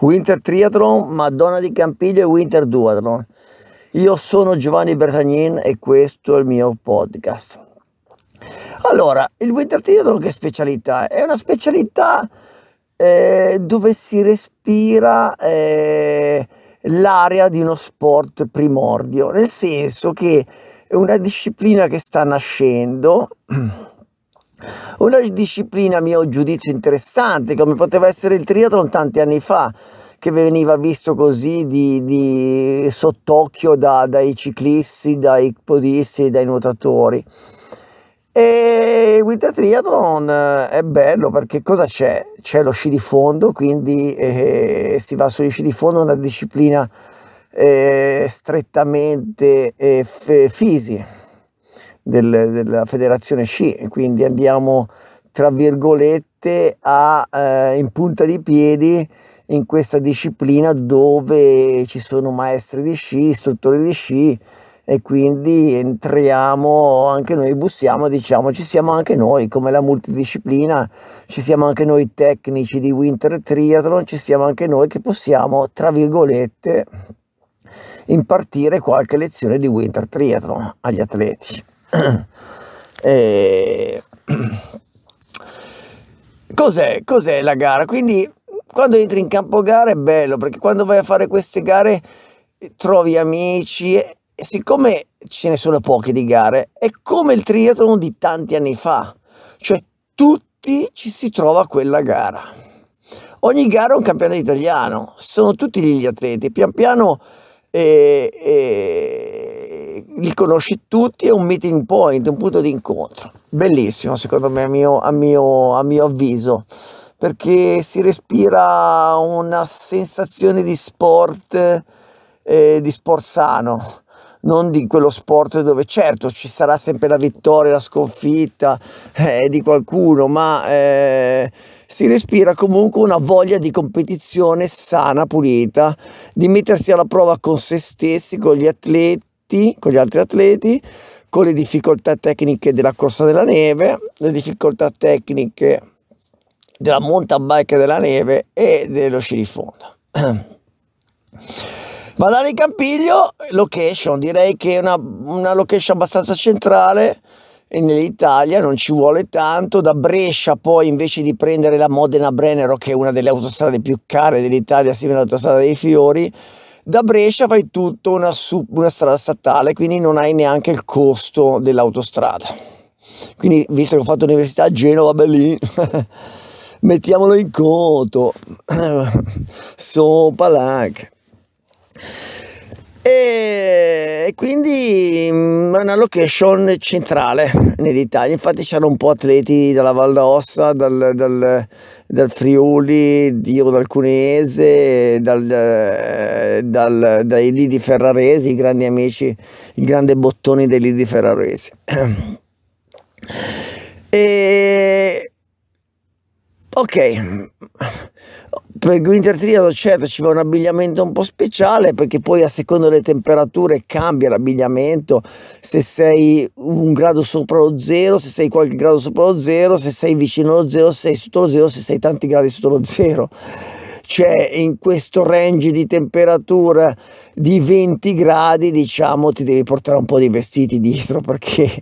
Winter Triathlon, Madonna di Campiglio e Winter Duathlon. Io sono Giovanni Bertagnin e questo è il mio podcast. Allora, il Winter Triathlon che specialità? È una specialità eh, dove si respira eh, l'area di uno sport primordio, nel senso che è una disciplina che sta nascendo Una disciplina, a mio giudizio, interessante, come poteva essere il triathlon tanti anni fa, che veniva visto così di, di sott'occhio da, dai ciclisti, dai podisti, e dai nuotatori. E il guida triathlon eh, è bello perché cosa c'è? C'è lo sci di fondo, quindi eh, si va sugli sci di fondo, una disciplina eh, strettamente eh, fisi del, della federazione sci, quindi andiamo tra virgolette a, eh, in punta di piedi in questa disciplina dove ci sono maestri di sci, istruttori di sci e quindi entriamo anche noi, bussiamo, diciamo ci siamo anche noi come la multidisciplina, ci siamo anche noi tecnici di Winter Triathlon, ci siamo anche noi che possiamo tra virgolette impartire qualche lezione di Winter Triathlon agli atleti. e... cos'è, cos'è la gara? Quindi quando entri in campo gara è bello perché quando vai a fare queste gare eh, trovi amici e, e siccome ce ne sono poche di gare è come il triathlon di tanti anni fa, cioè tutti ci si trova a quella gara. Ogni gara è un campionato italiano, sono tutti gli atleti, pian piano eh, eh, li conosci tutti, è un meeting point, un punto di incontro. Bellissimo secondo me a mio, a mio, a mio avviso perché si respira una sensazione di sport, eh, di sport sano, non di quello sport dove certo ci sarà sempre la vittoria, la sconfitta eh, di qualcuno, ma eh, si respira comunque una voglia di competizione sana, pulita, di mettersi alla prova con se stessi, con gli atleti atleti, con gli altri atleti, con le difficoltà tecniche della corsa della neve, le difficoltà tecniche della mountain bike della neve e dello sci di fondo. Ma Madani Campiglio, location, direi che è una, una location abbastanza centrale nell'Italia, non ci vuole tanto, da Brescia poi invece di prendere la Modena Brennero che è una delle autostrade più care dell'Italia, assieme all'autostrada dei fiori, da Brescia fai tutto una, una strada statale, quindi non hai neanche il costo dell'autostrada. Quindi, visto che ho fatto l'università a Genova, beh lì, mettiamolo in conto. Sono palanche e quindi mm, è una location centrale nell'Italia, infatti c'erano un po' atleti dalla Val d'Aosta, dal, dal, dal, Friuli, io dal Cuneese dal, eh, dal, dai lidi ferraresi, i grandi amici, il grande bottoni dei lidi ferraresi. E... Ok, per Winter Triathlon certo ci va un abbigliamento un po' speciale perché poi a seconda delle temperature cambia l'abbigliamento se sei un grado sopra lo zero se sei qualche grado sopra lo zero se sei vicino allo zero se sei sotto lo zero se sei tanti gradi sotto lo zero cioè in questo range di temperatura di 20 gradi diciamo ti devi portare un po' di vestiti dietro perché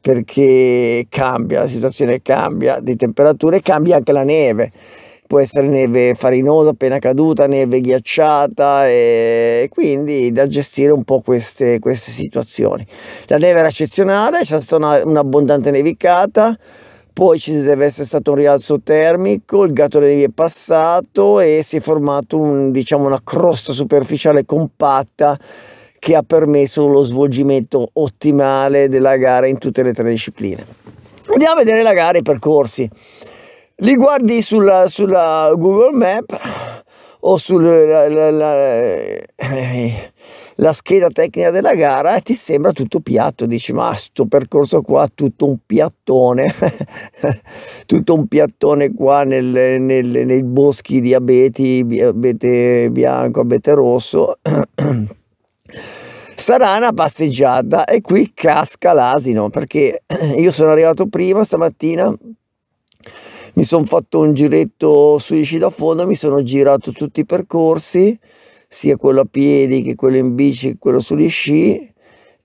perché cambia la situazione cambia di temperature cambia anche la neve può essere neve farinosa appena caduta, neve ghiacciata e quindi da gestire un po' queste, queste situazioni. La neve era eccezionale, c'è stata un'abbondante nevicata, poi ci deve essere stato un rialzo termico, il gatto delle vie è passato e si è formato un, diciamo, una crosta superficiale compatta che ha permesso lo svolgimento ottimale della gara in tutte le tre discipline. Andiamo a vedere la gara e i percorsi li guardi sulla, sulla Google Map o sulla la, la, la, scheda tecnica della gara e ti sembra tutto piatto, dici ma sto percorso qua tutto un piattone, tutto un piattone qua nel, nel, nei boschi di abeti, abete bianco, abete rosso. sarà una passeggiata e qui casca l'asino perché io sono arrivato prima stamattina mi sono fatto un giretto sui sci da fondo, mi sono girato tutti i percorsi, sia quello a piedi che quello in bici che quello sugli sci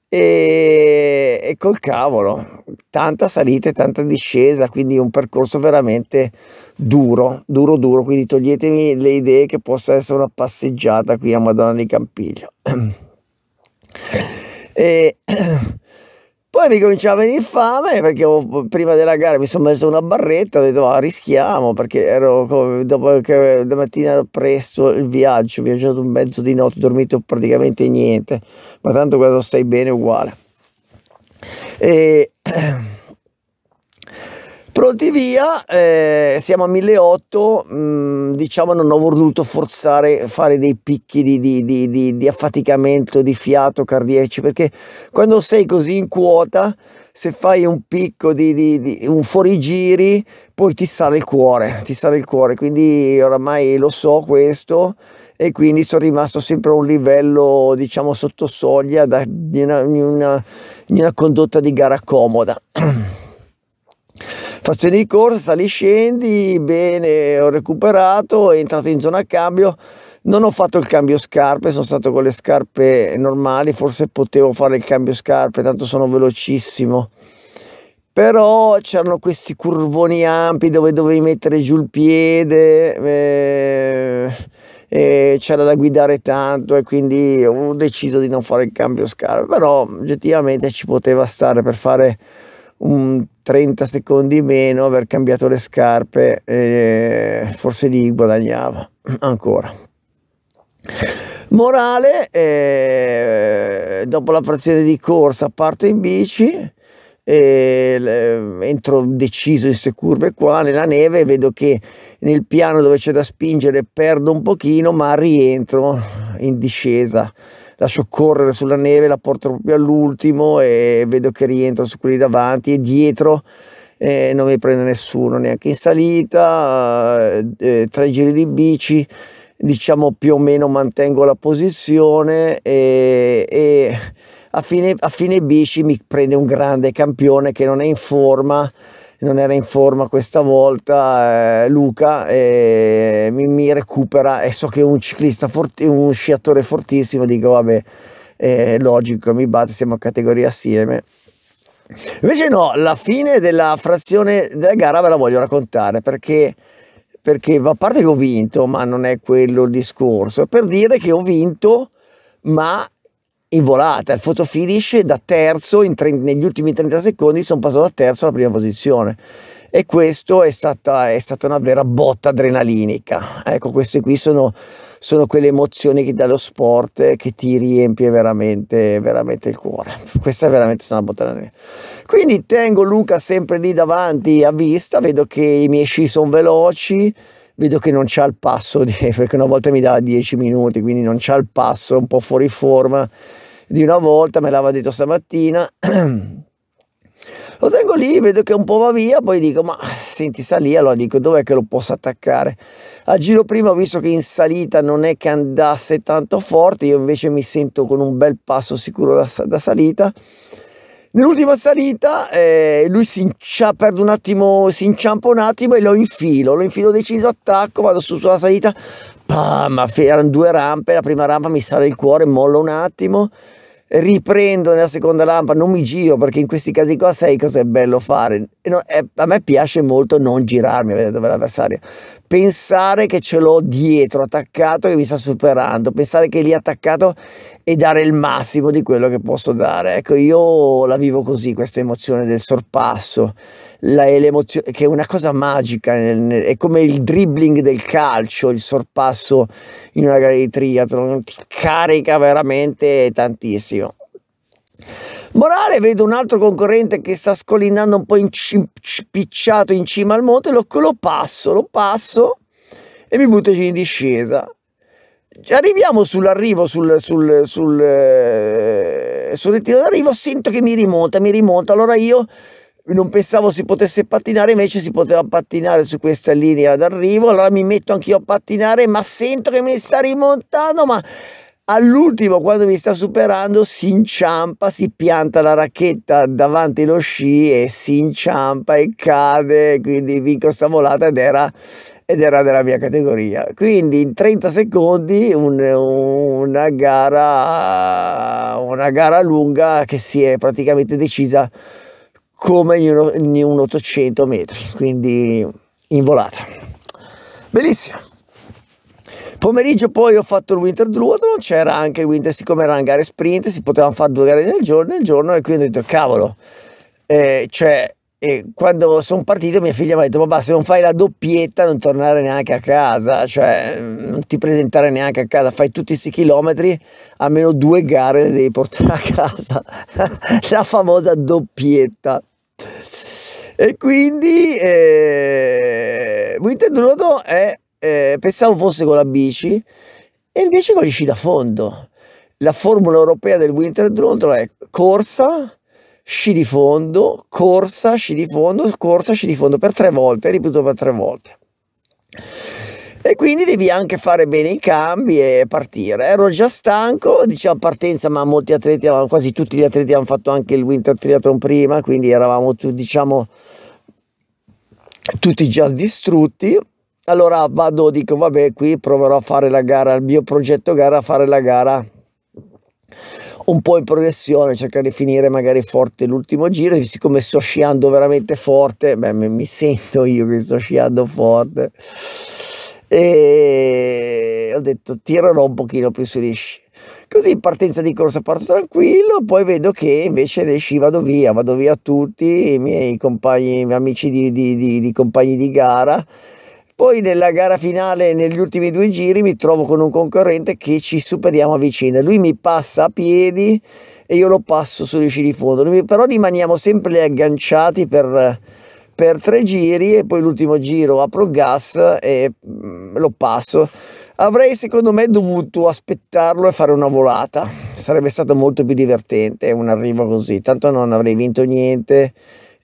e, e col cavolo, tanta salita e tanta discesa, quindi un percorso veramente duro, duro duro, quindi toglietemi le idee che possa essere una passeggiata qui a Madonna di Campiglio. e Poi mi cominciava a venire fame perché prima della gara mi sono messo una barretta, ho detto ah, rischiamo perché ero come, dopo che la mattina presto il viaggio, ho viaggiato un mezzo di notte, ho dormito praticamente niente, ma tanto quando stai bene è uguale. E Pronti via, eh, siamo a 1008 mm, diciamo non ho voluto forzare, fare dei picchi di, di, di, di, affaticamento, di fiato cardiaci, perché quando sei così in quota, se fai un picco di, un fuorigiri, poi ti sale il cuore, ti sale il cuore, quindi oramai lo so questo e quindi sono rimasto sempre a un livello diciamo sotto soglia da, di, una, di una, di una condotta di gara comoda. di corsa, sali scendi, bene, ho recuperato, è entrato in zona cambio, non ho fatto il cambio scarpe, sono stato con le scarpe normali, forse potevo fare il cambio scarpe, tanto sono velocissimo. Però c'erano questi curvoni ampi dove dovevi mettere giù il piede, eh, eh, c'era da guidare tanto e quindi ho deciso di non fare il cambio scarpe. Però oggettivamente ci poteva stare per fare un 30 secondi meno, aver cambiato le scarpe, eh, forse li guadagnava ancora. Morale, eh, dopo la frazione di corsa parto in bici, eh, entro deciso in queste curve qua nella neve vedo che nel piano dove c'è da spingere perdo un pochino ma rientro in discesa la soccorrere sulla neve, la porto proprio all'ultimo e vedo che rientro su quelli davanti e dietro eh, non mi prende nessuno neanche in salita, eh, eh, tre giri di bici, diciamo più o meno mantengo la posizione e, e a, fine, a fine bici mi prende un grande campione che non è in forma non era in forma questa volta, eh, Luca eh, mi, mi, recupera e so che è un ciclista, forti, un sciatore fortissimo, dico vabbè, è logico, mi batte, siamo a categoria assieme. Invece no, la fine della frazione della gara ve la voglio raccontare perché perché a parte che ho vinto, ma non è quello il discorso, è per dire che ho vinto, ma in volata. Il fotofinish da terzo, negli ultimi 30 secondi sono passato da terzo alla prima posizione. E questo è stata, è stata una vera botta adrenalinica. Ecco, queste qui sono, sono quelle emozioni che dà lo sport eh, che ti riempie veramente, veramente il cuore. Questa è veramente una botta adrenalinica. Quindi tengo Luca sempre lì davanti a vista, vedo che i miei sci sono veloci vedo che non c'ha il passo, di, perché una volta mi dava 10 minuti, quindi non c'ha il passo, un po' fuori forma di una volta, me l'aveva detto stamattina. lo tengo lì, vedo che un po' va via, poi dico ma senti sta allora dico dov'è che lo posso attaccare? A giro prima ho visto che in salita non è che andasse tanto forte, io invece mi sento con un bel passo sicuro da, da salita Nell'ultima salita eh, lui si, incia, un attimo, si inciampa un attimo e lo infilo, lo infilo deciso, attacco, vado su sulla salita, pam, erano due rampe, la prima rampa mi sale il cuore, mollo un attimo, riprendo nella seconda rampa, non mi giro perché in questi casi qua sai cos'è bello fare, no, è, eh, a me piace molto non girarmi a vedere dove l'avversario, pensare che ce l'ho dietro attaccato che mi sta superando, pensare che lì attaccato e dare il massimo di quello che posso dare. Ecco, io la vivo così, questa emozione del sorpasso, la, che è una cosa magica, è come il dribbling del calcio, il sorpasso in una gara di triathlon, ti carica veramente tantissimo. Morale vedo un altro concorrente che sta scollinando un po' impicciato in cima al monte, lo, lo passo, lo passo e mi butto in discesa. Arriviamo sull'arrivo, sul, sul, sul, eh, sul ritiro d'arrivo, sento che mi rimonta, mi rimonta, allora io non pensavo si potesse pattinare, invece si poteva pattinare su questa linea d'arrivo, allora mi metto anch'io a pattinare, ma sento che mi sta rimontando, ma all'ultimo quando mi sta superando si inciampa, si pianta la racchetta davanti allo sci e si inciampa e cade, quindi vinco sta volata ed era, ed era della mia categoria. Quindi in 30 secondi un, una, gara, una gara lunga che si è praticamente decisa come in un, in un 800 metri, quindi in volata. Bellissimo! Pomeriggio poi ho fatto il Winter Duathlon, c'era anche il Winter, siccome erano gare sprint, si potevano fare due gare nel giorno, nel giorno e quindi ho detto cavolo, eh, cioè e quando sono partito mia figlia mi ha detto papà se non fai la doppietta non tornare neanche a casa cioè non ti presentare neanche a casa fai tutti questi chilometri almeno due gare le devi portare a casa la famosa doppietta e quindi eh, Winter Drudo è eh, pensavo fosse con la bici e invece con gli sci da fondo. La formula europea del Winter Drone è corsa, sci di fondo, corsa, sci di fondo, corsa, sci di fondo per tre volte, ripeto per tre volte. E quindi devi anche fare bene i cambi e partire. Ero già stanco, diciamo partenza, ma molti atleti, quasi tutti gli atleti hanno fatto anche il Winter Triathlon prima, quindi eravamo diciamo, tutti già distrutti allora vado dico vabbè qui proverò a fare la gara il mio progetto gara a fare la gara un po' in progressione, cercare di finire magari forte l'ultimo giro, siccome sto sciando veramente forte, beh, mi sento io che sto sciando forte, e ho detto tirerò un pochino più sugli sci. Così in partenza di corsa parto tranquillo, poi vedo che invece le sci vado via, vado via tutti, i miei compagni, i miei amici di, di, di, di compagni di gara, poi nella gara finale, negli ultimi due giri, mi trovo con un concorrente che ci superiamo a vicenda. Lui mi passa a piedi e io lo passo sugli sci di fondo. Però rimaniamo sempre agganciati per, per tre giri e poi l'ultimo giro apro il gas e mm, lo passo. Avrei secondo me dovuto aspettarlo e fare una volata, sarebbe stato molto più divertente un arrivo così, tanto non avrei vinto niente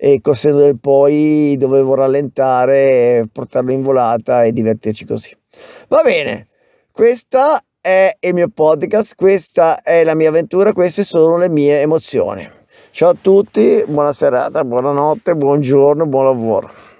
e col senno poi dovevo rallentare, portarlo in volata e divertirci così. Va bene, questa è il mio podcast, questa è la mia avventura, queste sono le mie emozioni. Ciao a tutti, buona serata, buonanotte, buongiorno, buon lavoro.